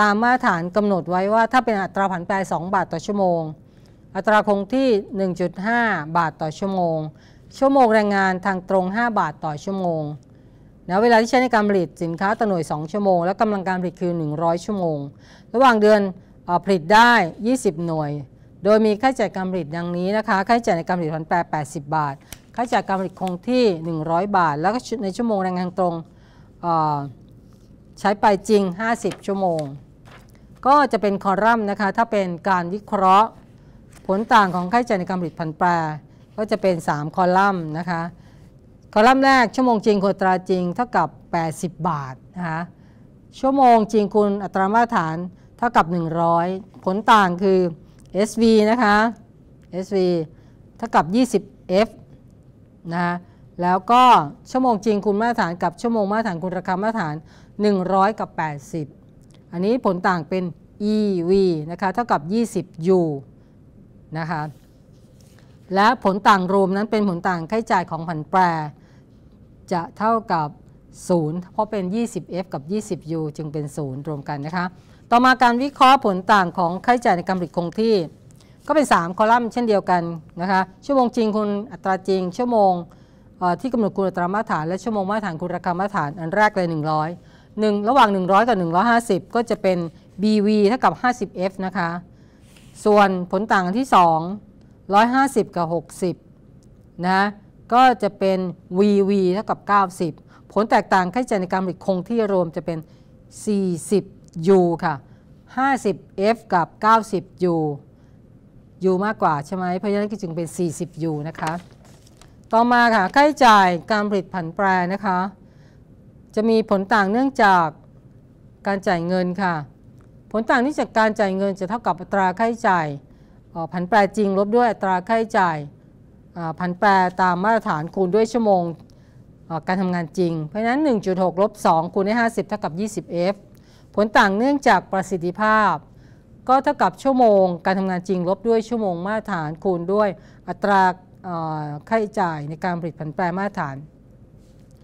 ตามมาตรฐานกำหนดไว้ว่าถ้าเป็นอัตราผันแปร2บาทต่อชั่วโมงอัตราคงที่ 1.5 บาทต่อชั่วโมง ชั่วโมงแรงงานทางตรง 5 บาทต่อชั่วโมงนะเวลาที่ใช้ในการผลิตสินค้าต่อหน่วย2ชั่วโมงและกำลังการผลิตคือ100 ชั่วโมง ระหว่างเดือนอผลิตได้ 20 หน่วย โดยมีค่าใช้จ่ายการผลิตดังนี้นะคะค่าใช้จ่ายในการผลิตผันแปร80 บาทค่าจ่ายการผลิตคงที่ 100 บาท แล้วก็ในชั่วโมงแรงงานตรงใช้ไปจริง 50 ชั่วโมง ก็จะเป็นคอลัมน์นะคะ ถ้าเป็นการวิเคราะห์ผลต่างของค่าจ่ายในการผลิตพันแปร ก็จะเป็น 3 คอลัมน์นะคะ คอลัมน์แรก ชั่วโมงจริงคูณตราจริงเท่ากับ 80 บาทนะคะชั่วโมงจริงคูณอัตรามาตรฐานเท่ากับ 100 ผลต่างคือ SV นะคะ SV เท่ากับ 20F นะแล้วก็ชั่วโมงจริงคุณมาตรฐานกับชั่วโมงมาตรฐานคุณราคามาตรฐาน 100 กับ 80 อันนี้ผลต่างเป็น EV นะคะเท่ากับ20 U นะคะและผลต่างรวมนั้นเป็นผลต่างค่าใช้จ่ายของผันแปร จะเท่ากับ 0 เพราะเป็น 20F กับ 20U จึงเป็น 0 รวมกันนะคะต่อมาการวิเคราะห์ผลต่างของค่าใช้จ่ายในกำไรคงที่ก็เป็น 3 คอลัมน์เช่นเดียวกัน นะคะ ชั่วโมงจริงคุณอัตราจริง ชั่วโมงที่กำหนดคุณอัตรามาตรฐาน และชั่วโมงมาตรฐานคุณราคามาตรฐานอันแรกเลย 100 1 ระหว่าง 100 กับ 150 ก็จะเป็น bv เท่ากับ 50f นะคะส่วนผลต่างที่ 2 150 กับ 60นะก็จะเป็น vv เท่ากับ 90 ผลแตกต่างค่าใช้จ่ายในการผลิตคงที่รวมจะเป็น 40u ค่ะ 50f กับ 90u ยูมากกว่าใช่ไหมเพราะฉะนั้นก็จึงเป็น40ยูนะคะต่อมาค่ะค่าใช้จ่ายการผลิตผันแปรนะคะจะมีผลต่างเนื่องจากการจ่ายเงินค่ะ ผลต่างที่จากการจ่ายเงินจะเท่ากับอัตราค่าใช้จ่ายผันแปรจริงลบด้วยอัตราค่าใช้จ่ายผันแปรตามมาตรฐานคูณด้วยชั่วโมงการทำงานจริง เพราะฉะนั้น 1.6 ลบ 2 คูณด้วย50 เท่ากับ 20f ผลต่างเนื่องจากประสิทธิภาพก็เท่ากับชั่วโมงการทำงานจริงลบด้วยชั่วโมงมาตรฐานคูณด้วยอัตราค่าใช้จ่ายในการผลิตผันแปรมาตรฐาน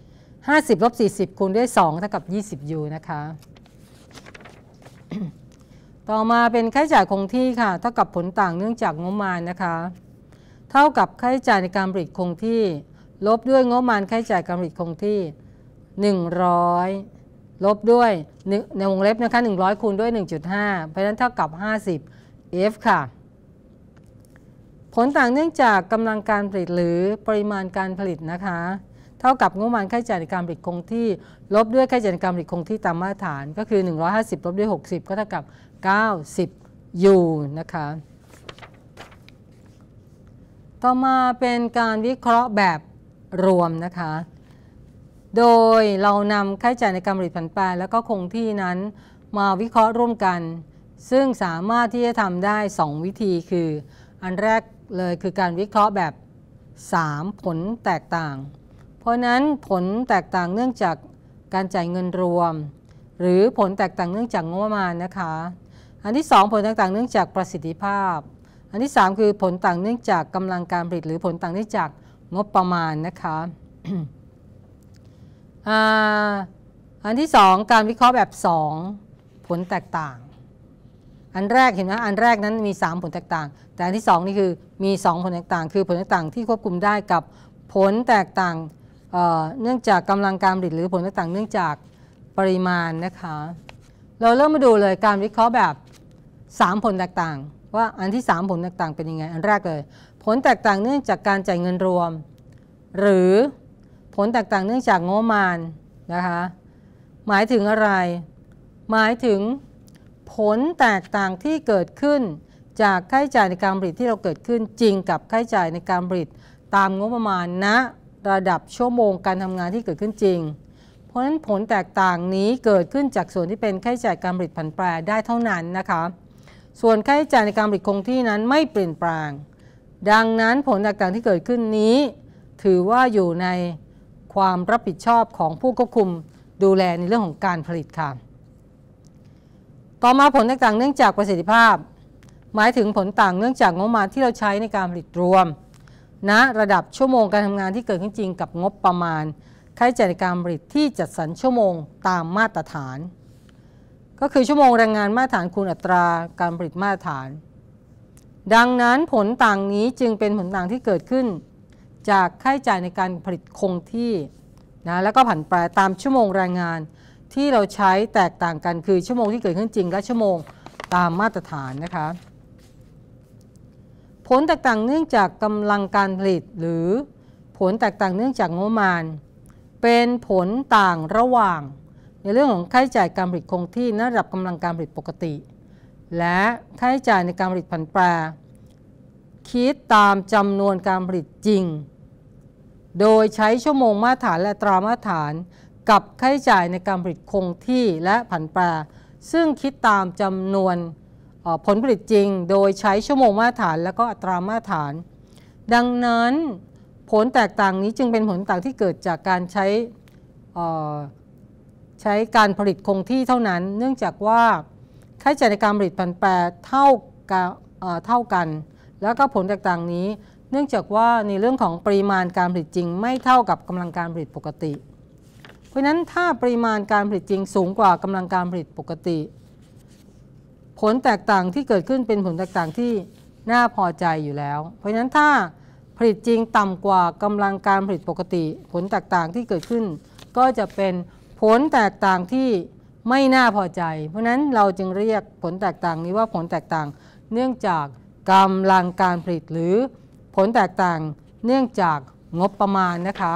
50ลบ40คูณด้วย2เท่ากับ20ูนะคะต่อมาเป็นค่าใช้จ่ายคงที่ค่ะเท่ากับผลต่างเนื่องจากงบมานนะคะเท่ากับค่าใช้จ่ายในการผลิตคงที่ ลบด้วยงบมานค่าใช้จ่ายการผลิตคงที่ 100ลบด้วยในวงเล็บนะคะ100 คูณด้วย 1.5 เพราะนั้นเท่ากับ50 F ค่ะ ผลต่างเนื่องจากกำลังการผลิตหรือปริมาณการผลิตนะคะเท่ากับงบประมาณค่าใช้จ่ายในการผลิตคงที่ ลบด้วยค่าใช้จ่ายในการผลิตคงที่ตามมาตรฐานก็คือ 150ลบด้วย60ก็เท่ากับ90 U นะคะต่อมาเป็นการวิเคราะห์แบบรวมนะคะโดยเรานำค่าใช้จ่ายในการผลิตผันแปรและก็คงที่นั้นมาวิเคราะห์ร่วมกัน ซึ่งสามารถที่จะทำได้ 2 วิธีคือ อันแรกเลยคือการวิเคราะห์แบบ 3 ผลแตกต่าง เพราะนั้นผลแตกต่างเนื่องจากการจ่ายเงินรวม หรือผลแตกต่างเนื่องจากงบประมาณนะคะ อันที่ 2 ผลแตกต่างเนื่องจากประสิทธิภาพ อันที่3คือผลต่างเนื่องจากกำลังการผลิต หรือผลต่างเนื่องจากงบประมาณนะคะอันที่สองการวิเคราะห์แบบสองผลแตกต่าง อันแรกเห็นไหมอันแรกนั้นมี 3 ผลแตกต่าง แต่อันที่สองนี่คือมี 2 ผลแตกต่างคือผลแตกต่างที่ควบคุมได้กับผลแตกต่างเเนื่องจากกำลังการผลิตหรือผลแตกต่างเนื่องจากปริมาณนะคะเราเริ่มมาดูเลยการวิเคราะห์แบบ 3 ผลแตกต่าง ว่าอันที่ 3 ผลแตกต่างเป็นยังไงอันแรกเลย ผลแตกต่างเนื่องจากการจ่ายเงินรวม หรือผลแตกต่างเนื่องจากงบมานนะคะหมายถึงอะไรหมายถึงผลแตกต่างที่เกิดขึ้น จากค่าใช้จ่ายในการผลิตที่เราเกิดขึ้นจริงกับค่าใช้จ่ายในการผลิตตามงบประมาณณนะระดับชั่วโมงการทำงานที่เกิดขึ้นจริง เพราะฉะนั้นผลแตกต่างนี้เกิดขึ้นจากส่วนที่เป็นค่าใช้จ่ายการผลิตผันแปรได้เท่านั้นนะคะส่วนค่าใช้จ่ายในการผลิตคงที่นั้นไม่เปลี่ยนแปลง ดังนั้นผลแตกต่างที่เกิดขึ้นนี้ถือว่าอยู่ในความรับผิดชอบของผู้ควบคุมดูแลในเรื่องของการผลิตค่ะ ต่อมาผลต่างเนื่องจากประสิทธิภาพ หมายถึงผลต่างเนื่องจากงบประมาณที่เราใช้ในการผลิตรวมณนะระดับชั่วโมงการทำงานที่เกิดขึ้นจริงกับงบประมาณค่าใช้จ่ายในการผลิตที่จัดสรรชั่วโมงตามมาตรฐาน ก็คือชั่วโมงแรงงานมาตรฐานคูณอัตราการผลิตมาตรฐาน ดังนั้นผลต่างนี้จึงเป็นผลต่างที่เกิดขึ้นจากค่าใช้จ่ายในการผลิตคงที่นะแล้วก็ผันแปรตามชั่วโมงแรงงาน ที่เราใช้แตกต่างกันคือชั่วโมงที่เกิดขึ้นจริงและชั่วโมงตามมาตรฐานนะคะผลแตกต่างเนื่องจากกำลังการผลิต หรือผลแตกต่างเนื่องจากงบประมาณเป็นผลต่างระหว่าง ในเรื่องของค่าใช้จ่ายการผลิตคงที่ระดับกำลังการผลิตปกติ และค่าใช้จ่ายในการผลิตผันแปร คิดตามจำนวนการผลิตจริงโดยใช้ชั่วโมงมาตรฐานและตรามาตรฐาน กับค่าใช้จ่ายในการผลิตคงที่และผันแปรซึ่งคิดตามจำนวนผลผลิตจริง โดยใช้ชั่วโมงมาตรฐานและก็อัตรามาตรฐาน ดังนั้นผลแตกต่างนี้จึงเป็นผลต่างที่เกิดจากการใช้ใช้การผลิตคงที่เท่านั้น เนื่องจากว่าค่าใช้จ่ายในการผลิตผันแปรเท่าเท่ากัน แล้วก็ผลแตกต่างนี้เนื่องจากว่าในเรื่องของปริมาณการผลิตจริง ไม่เท่ากับกำลังการผลิตปกติ เพราะนั้นถ้าปริมาณการผลิตจริงสูงกว่ากำลังการผลิตปกติ ผลแตกต่างที่เกิดขึ้นเป็นผลแตกต่างที่น่าพอใจอยู่แล้ว เพราะนั้นถ้าผลิตจริงต่ำกว่ากำลังการผลิตปกติ ผลแตกต่างที่เกิดขึ้น ก็จะเป็นผลแตกต่างที่ไม่น่าพอใจ เพราะนั้นเราจึงเรียกผลแตกต่างนี้ว่าผลแตกต่าง เนื่องจากกำลังการผลิตหรือผลแตกต่างเนื่องจากงบประมาณนะคะ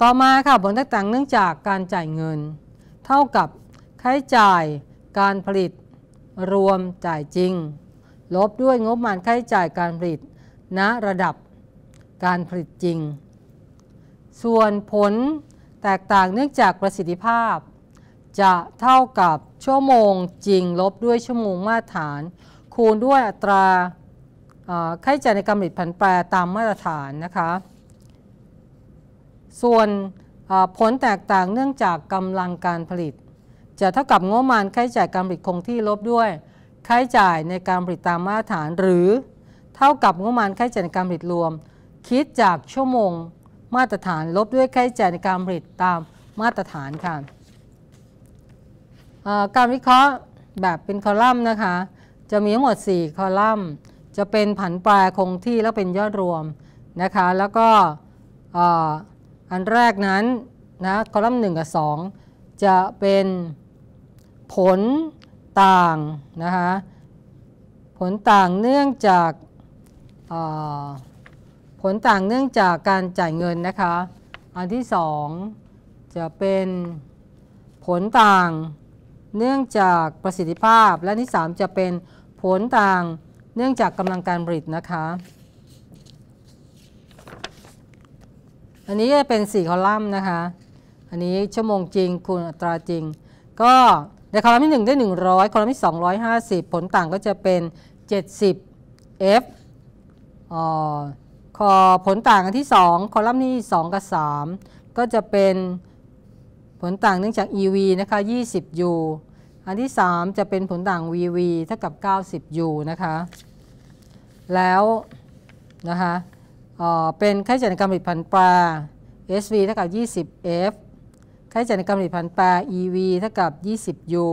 ต่อมาค่ะ ผลแตกต่างเนื่องจากการจ่ายเงิน เท่ากับค่าใช้จ่ายการผลิตรวมจ่ายจริง ลบด้วยงบประมาณค่าใช้จ่ายการผลิต ณระดับการผลิตจริง ส่วนผลแตกต่างเนื่องจากประสิทธิภาพ จะเท่ากับชั่วโมงจริงลบด้วยชั่วโมงมาตรฐาน คูณด้วยอัตราค่าใช้จ่ายในการผลิตผันแปรตามมาตรฐานนะคะ ส่วนผลแตกต่างเนื่องจากกำลังการผลิต จะเท่ากับงบประมาณค่าใช้จ่ายการผลิตคงที่ลบด้วยค่าใช้จ่ายในการผลิตตามมาตรฐาน หรือเท่ากับงบประมาณค่าใช้จ่ายในการผลิตรวม คิดจากชั่วโมงมาตรฐาน ลบด้วยค่าใช้จ่ายในการผลิตตามมาตรฐานค่ะการวิเคราะห์แบบเป็นคอลัมน์นะคะจะมีทั้งหมด 4 คอลัมน์จะเป็นผันแปรคงที่ แล้วเป็นยอดรวม นะคะ แล้วก็อันแรกนั้นนะคอลัมน์หนึ่งกับ 2 จะเป็นผลต่างนะคะผลต่างเนื่องจากผลต่างเนื่องจากการจ่ายเงินนะคะอันที่ 2 จะเป็นผลต่างเนื่องจากประสิทธิภาพและที่ 3 จะเป็นผลต่างเนื่องจากกำลังการผลิตนะคะ อันนี้จะเป็น 4 คอลัมน์นะคะ อันนี้ชั่วโมงจริงคูณอัตราจริง ก็ในคอลัมน์ที่1ได้ 100 คอลัมน์ที่250 ผลต่างก็จะเป็น 70 f ออคอผลต่างอันที่ 2 คอลัมน์ที่2กับ 3 ก็จะเป็นผลต่างเนื่องจาก EV นะคะ 20U อันที่ 3 จะเป็นผลต่าง VV เท่ากับ 90U นะคะแล้วนะคะเป็นค่าใช้จ่ายในการผลิตภันปลา SV เท่ากับ 20F ค่าใช้จ่ายในการผลิตภันปลา EV เท่ากับ 20U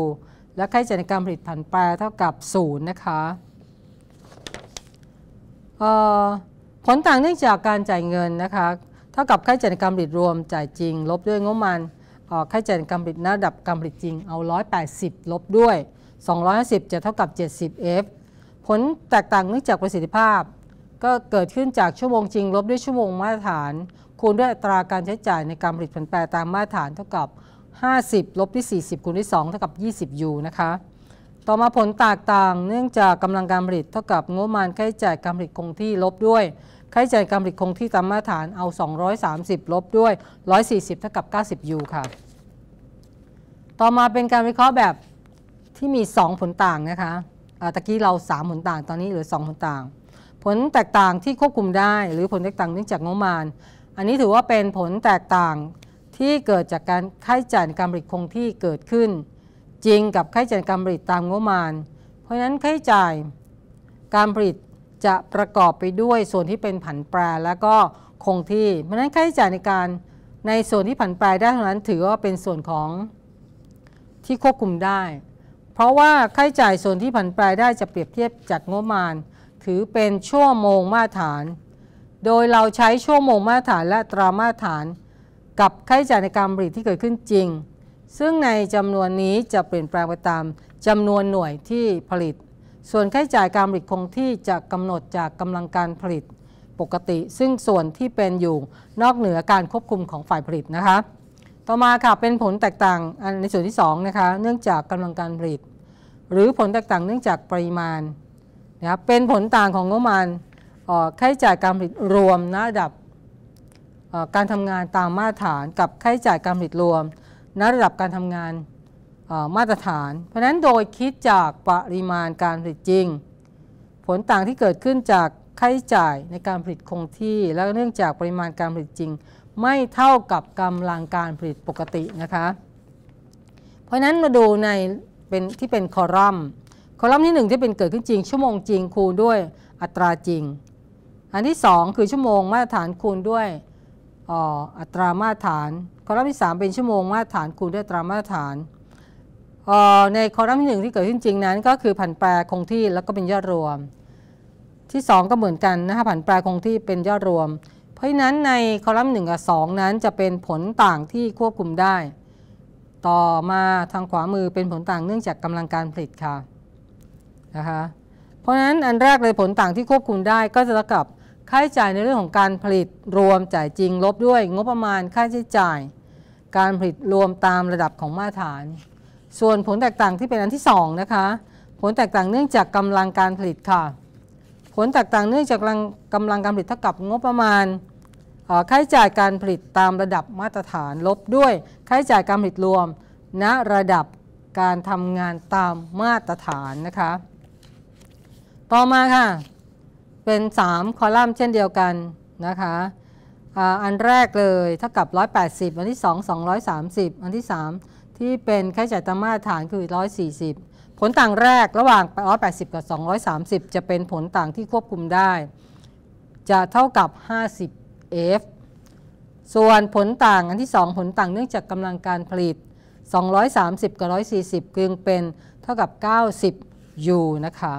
และค่าใช้จ่ายในการผลิตภันปลาเท่ากับ 0 นะคะผลต่างเนื่องจากการจ่ายเงินนะคะเท่ากับค่าใช้จ่ายในการผลิตรวมจ่ายจริง ลบด้วยงบมันค่าใช้จ่ายในการผลิตระดับการผลิตจริงเอา 180 ลบด้วย250จะเท่ากับ 70F ผลแตกต่างเนื่องจากประสิทธิภาพ ก็เกิดขึ้นจากชั่วโมงจริงลบด้วยชั่วโมงมาตรฐานคูณด้วยอัตราการใช้จ่ายในการผลิตผลแปรตามมาตรฐานเท่ากับ 50 ลบด้วย40 คูณด้วย2เท่ากับ20 U นะคะ ต่อมาผลแตกต่างเนื่องจากกำลังการผลิตเท่ากับงบประมาณค่าใช้จ่ายการผลิตคงที่ลบด้วยค่าใช้จ่ายการผลิตคงที่ตามมาตรฐานเอา 230 ลบด้วย 140เท่ากับ90 U ค่ะ ต่อมาเป็นการวิเคราะห์แบบที่มี 2 ผลต่างนะคะตะกี้เรา3ผลต่างตอนนี้เหลือ2ผลต่างผลแตกต่างที่ควบคุมได้ หรือผลแตกต่างเนื่องจากงบมานอันนี้ถือว่าเป็นผลแตกต่างที่เกิดจากการค่าใช้จ่ายในการผลิตคงที่เกิดขึ้น จริงกับค่าใช้จ่ายการผลิตตามงบมานเพราะฉะนั้นค่าใช้จ่ายการผลิตจะประกอบไปด้วย ส่วนที่เป็นผันแปรและก็คงที่ เพราะฉะนั้นค่าใช้จ่ายในการในส่วนที่ผันแปรได้เท่านั้น ถือว่าเป็นส่วนของที่ควบคุมได้เพราะว่าค่าใช้จ่ายส่วนที่ผันแปรได้จะเปรียบเทียบจากงบมาน ถือเป็นชั่วโมงมาตรฐาน โดยเราใช้ชั่วโมงมาตรฐานและตรามาตรฐาน กับค่าใช้จ่ายในการผลิตที่เกิดขึ้นจริง ซึ่งในจำนวนนี้จะเปลี่ยนแปลงไปตาม จำนวนหน่วยที่ผลิต ส่วนค่าใช้จ่ายการผลิตคงที่จะกำหนดจากกำลังการผลิตปกติ ซึ่งส่วนที่เป็นอยู่นอกเหนือการควบคุมของฝ่ายผลิตนะคะต่อมาค่ะเป็นผลแตกต่างในส่วนที่2นะคะเนื่องจากกำลังการผลิต หรือผลแตกต่างเนื่องจากปริมาณนะครับเป็นผลต่างของงบประมาณค่าใช้จ่ายการผลิตรวมณระดับการทำงานตามมาตรฐาน กับค่าใช้จ่ายการผลิตรวมณระดับการทำงานมาตรฐาน เพราะฉะนั้นโดยคิดจากปริมาณการผลิตจริง ผลต่างที่เกิดขึ้นจากค่าใช้จ่ายในการผลิตคงที่และเนื่องจากปริมาณการผลิตจริงไม่เท่ากับกำลังการผลิตปกตินะคะ เพราะนั้นมาดูในเป็นที่เป็นคอลัมน์ คอลัมน์ที่1ที่เป็นเกิดขึ้นจริงชั่วโมงจริงคูณด้วยอัตราจริง อันที่ 2 คือชั่วโมงมาตรฐานคูณด้วยอัตรามาตรฐาน คอลัมน์ที่ 3 เป็นชั่วโมงมาตรฐานคูณด้วยอัตรามาตรฐานในคอลัมน์ที่1ที่เกิดขึ้นจริงนั้น ก็คือผันแปรคงที่แล้วก็เป็นยอดรวม ที่ 2 ก็เหมือนกันนะคะผันแปรคงที่เป็นยอดรวมราะฉะนั้นในคอลัมน์1กับ2นั้นจะเป็นผลต่างที่ควบคุมได้ ต่อมาทางขวามือเป็นผลต่างเนื่องจากกำลังการผลิตค่ะนะคะเพราะฉะนั้นอันแรกเลยผลต่างที่ควบคุมได้ก็จะเท่ากับค่าใช้จ่ายในเรื่องของการผลิตรวมจ่ายจริงลบด้วยงบประมาณ ค่าใช้จ่าย การผลิตรวมตามระดับของมาตรฐาน ส่วนผลแตกต่างที่เป็นอันที่2นะคะผลแตกต่างเนื่องจากกำลังการผลิตค่ะผลแตกต่างเนื่องจากกำลังการผลิตเท่ากับงบประมาณค่าใช้จ่ายการผลิตตามระดับมาตรฐานลบด้วยค่าใช้จ่ายการผลิตรวมณนะระดับการทำงานตามมาตรฐานนะคะต่อมาค่ะเป็น 3 คอลัมน์เช่นเดียวกันนะคะอันแรกเลยเท่ากับ 180อันที่ 2 230 อันที่ 3ที่เป็นค่าใช้จ่ายตามมาตรฐานคือ140ผลต่างแรกระหว่าง180 กับ 230 จะเป็นผลต่างที่ควบคุมได้ จะเท่ากับ 50 F ส่วนผลต่าง อันที่ 2 ผลต่างเนื่องจากกำลังการผลิต 230 กับ 140กึ่งเป็นเท่ากับ 90 U นะคะ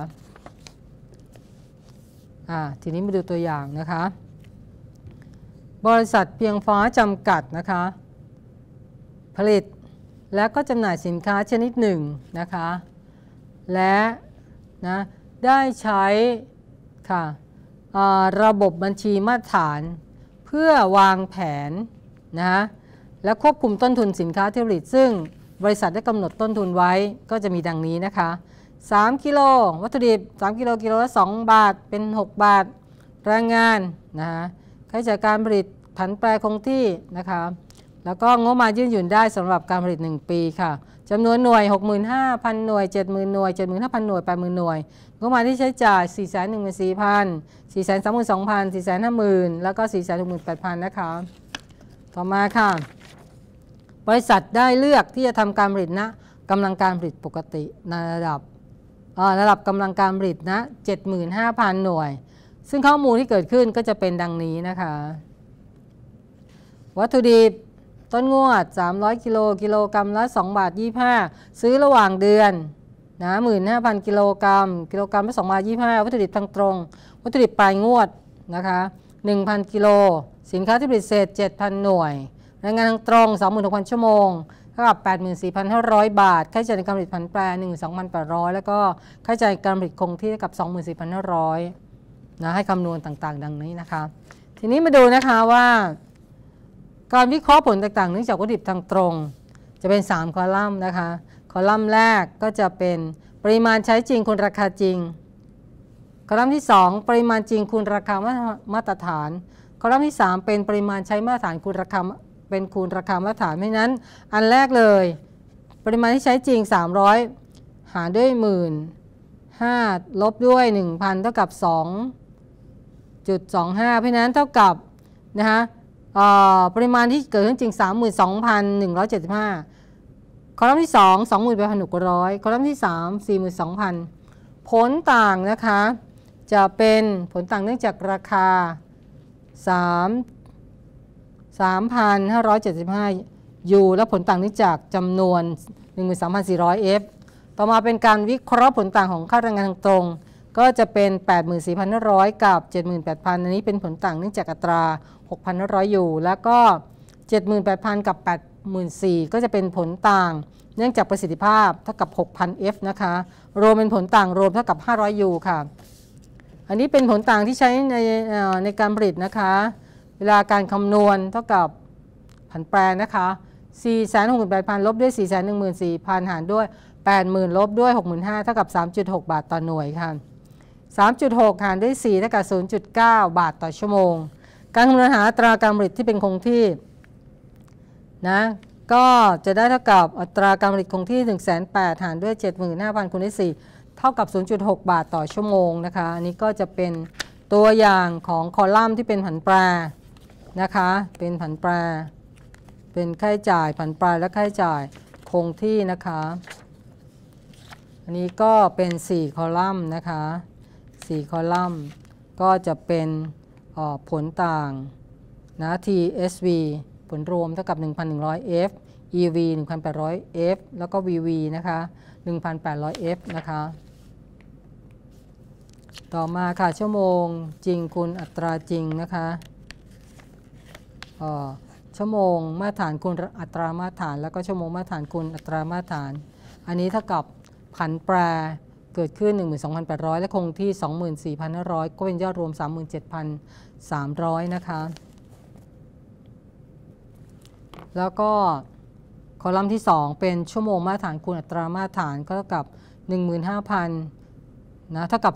ะทีนี้มาดูตัวอย่างนะคะ บริษัทเพียงฟ้าจำกัดนะคะผลิต และก็จำหน่ายสินค้าชนิดหนึ่งนะคะและนะได้ใช้ค่ะระบบบัญชีมาตรฐานพื่อวางแผนนะและควบคุมต้นทุนสินค้าที่ผลิตซึ่งบริษัทได้กำหนดต้นทุนไว้ก็จะมีดังนี้นะคะ 3กิโล วัตถุดิบ3กิโลกิโลละ 2 บาทเป็น 6 บาทแรงงานนะฮะค่าใช้จ่ายการผลิตผันแปรคงที่นะคะแล้วก็งบมายื่นหยุ่นได้สำหรับการผลิต 1 ปีค่ะจำนวนหน่วย 65,000 หน่วย 70,000 หน่วย 75,000 หน่วย 80,000หน่วยงบมาที่ใช้จ่าย4 1 4 0 0 0 4 3 2 0 0 0 4 5 0 0 0แล้วก็4 6 8 0 0 0นะคะ ต่อมาค่ะ บริษัทได้เลือกที่จะทำการผลิตนะ กำลังการผลิตปกติในระดับ ระดับกำลังการผลิตนะ 75,000 หน่วย ซึ่งข้อมูลที่เกิดขึ้นก็จะเป็นดังนี้นะคะ วัตถุดิบต้นงวด 300 กิโลกิโลกรัมละ 2 บาท 25 ซื้อระหว่างเดือนนะ15,000 กิโลกรัม กิโลกรัมละ2บาท25 วัตถุดิบทางตรงวัตถุดิบปลายงวดนะคะ1,000 กิโล สินค้าที่ผลิตเสร็จ7,000 หน่วย แรงงานทางตรง 26,000 ชั่วโมงค่ากับ 84,500 บาท ค่าใช้จ่ายในการผลิตผันแปร12,800 แล้วก็ค่าใช้จ่ายการผลิตคงที่่กับ 24,500นะ ให้คำนวณต่างๆ ดังนี้นะคะ ทีนี้มาดูนะคะว่า การวิเคราะห์ผลต่างๆเนื่องจากวัตถุดิบทางตรง จะเป็น 3 คอลัมน์นะคะ คอลัมน์แรกก็จะเป็นปริมาณใช้จริงคนราคาจริงอลัมที่ 2 ปริมาณจริงคูณราคามาตรฐานอลัมที่ 3 เป็นปริมาณใช้มาตรฐานคูณราคาเป็นคูณราคามาตรฐานเพราะนั้น อันแรกเลย ปริมาณที่ใช้จริง 300 หารด้วยหมื่นห้าลบด้วย 1,000เท่ากับ 2.25 เพราะนั้นเท่ากับนะคะปริมาณที่เกิดขึ้นจริง 32,175คอลัมน์ที่2 28,600คอลัมน์ที่ 3 42,000 ผลต่างนะคะจะเป็นผลต่างเนื่องจากราคา 3 3,575ูและผลต่างเนื่องจากจำนวน13,400 F ต่อมาเป็นการวิเคราะห์ผลต่างของค่าแรงงานทางตรง ก็จะเป็น84,500 กับ 78,000 อันนี้เป็นผลต่างเนื่องจากอัตรา6,500ูแล้วก็78,000 กับ84,000ก็จะเป็นผลต่างเนื่องจากประสิทธิภาพเท่ากับ 6,000F นะคะ รวมเป็นผลต่างรวมเท่ากับ 5 0 0ูค่ะอันนี้เป็นผลต่างที่ใช้ในในการผลิตนะคะ เวลาการคำนวณเท่ากับผันแปรนะคะ4 6 8 0 0 0ลบด้วย 4 1 4 0 0 0หารด้วย80,000ลบด้วย65,000เท่ากับ3.6บาทต่อหน่วยค่ะ3.6 หารด้วย4เท่ากับ0.9 บาทต่อชั่วโมง การคำนวณหาตราการผลิตที่เป็นคงที่นะก็จะได้เท่ากับอัตราการผลิตคงที่ 1 8 0 0 0หารด้วย75,000คูณด้วย4เท่ากับ 0.6 บาทต่อ ชั่วโมง นะคะ อันนี้ก็จะเป็นตัวอย่าง ของ คอลัมน์ ที่เป็นผัน แปร นะคะ เป็นผัน แปร เป็น ค่าจ่าย ผัน แปร และ ค่าจ่าย คง ที่ นะคะ อันนี้ก็เป็น 4 คอลัมน์ นะคะ 4 คอลัมน์ ก็จะเป็นผล ต่างนะ TSV ผลรวม เท่ากับ 1,100F EV 1,800F แล้วก็ VV นะคะ 1,800F นะคะต่อมาค่ะชั่วโมงจริงคูณอัตราจริงนะคะชั่วโมงมาตรฐานคูณอัตรามาตรฐานแล้วก็ชั่วโมงมาตรฐานคูณอัตรามาตรฐาน อันนี้เท่ากับผันแปรเกิดขึ้น 12,800 และคงที่ 24,500 ก็เป็นยอดรวม 37,300 นะคะ แล้วก็คอลัมน์ที่ 2 เป็นชั่วโมงมาตรฐานคูณอัตรามาตรฐานก็เท่ากับ 15,000นะเท่ากับ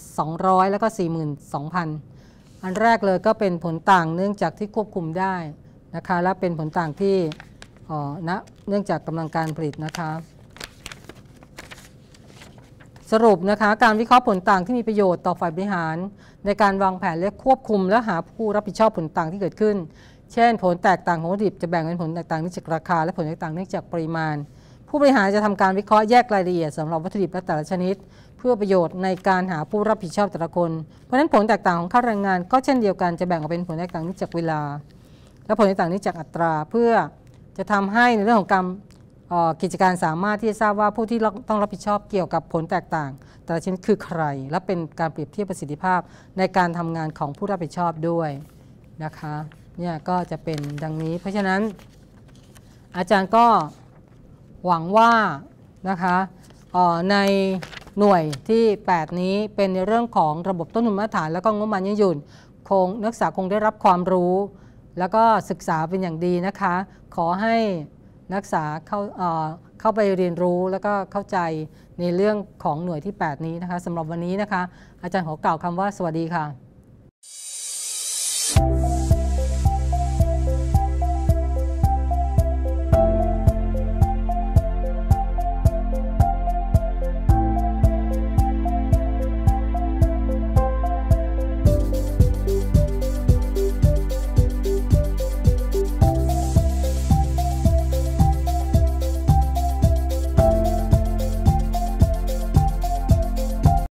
4,200 แล้วก็ 42,000 อันแรกเลยก็เป็นผลต่างเนื่องจากที่ควบคุมได้นะคะ และเป็นผลต่างที่นะเนื่องจากกำลังการผลิตนะคะ สรุปนะคะการวิเคราะห์ผลต่างที่มีประโยชน์ต่อฝ่ายบริหาร ในการวางแผนและควบคุมและหาผู้รับผิดชอบผลต่างที่เกิดขึ้น เช่นผลแตกต่างของวัตถุดิบ จะแบ่งเป็นผลแตกต่างเนื่องจากราคาและผลแตกต่างเนื่องจากปริมาณผู้บริหารจะทำการวิเคราะห์แยกรายละเอียดสำหรับวัตถุดิบและแต่ละชนิด เพื่อประโยชน์ในการหาผู้รับผิดชอบแต่ละคน เพราะฉะนั้นผลแตกต่างของค่าแรงงาน ก็เช่นเดียวกันจะแบ่งออกเป็นผลแตกต่างนี้จากเวลา และผลแตกต่างนี้จากอัตราเพื่อจะทำให้ในเรื่องของกรรมกิจการสามารถที่จะทราบว่าผู้ที่ต้องรับผิดชอบเกี่ยวกับผลแตกต่างแต่ละชนิดคือใคร และเป็นการเปรียบเทียบประสิทธิภาพในการทำงานของผู้รับผิดชอบด้วยนะคะเนี่ยก็จะเป็นดังนี้ เพราะฉะนั้นอาจารย์ก็หวังว่านะคะในหน่วยที่ 8 นี้เป็นในเรื่องของระบบต้นทุนมาตรฐานและก็งบประมาณยืดหยุ่นคงนักศึกษาคงได้รับความรู้ แล้วก็ศึกษาเป็นอย่างดีนะคะ ขอให้นักศึกษาเข้าเข้าไปเรียนรู้แล้วก็เข้าใจในเรื่องของหน่วยที่ 8 นี้นะคะสำหรับวันนี้นะคะ อาจารย์ขอกล่าวคำว่า สวัสดีค่ะ Thank you.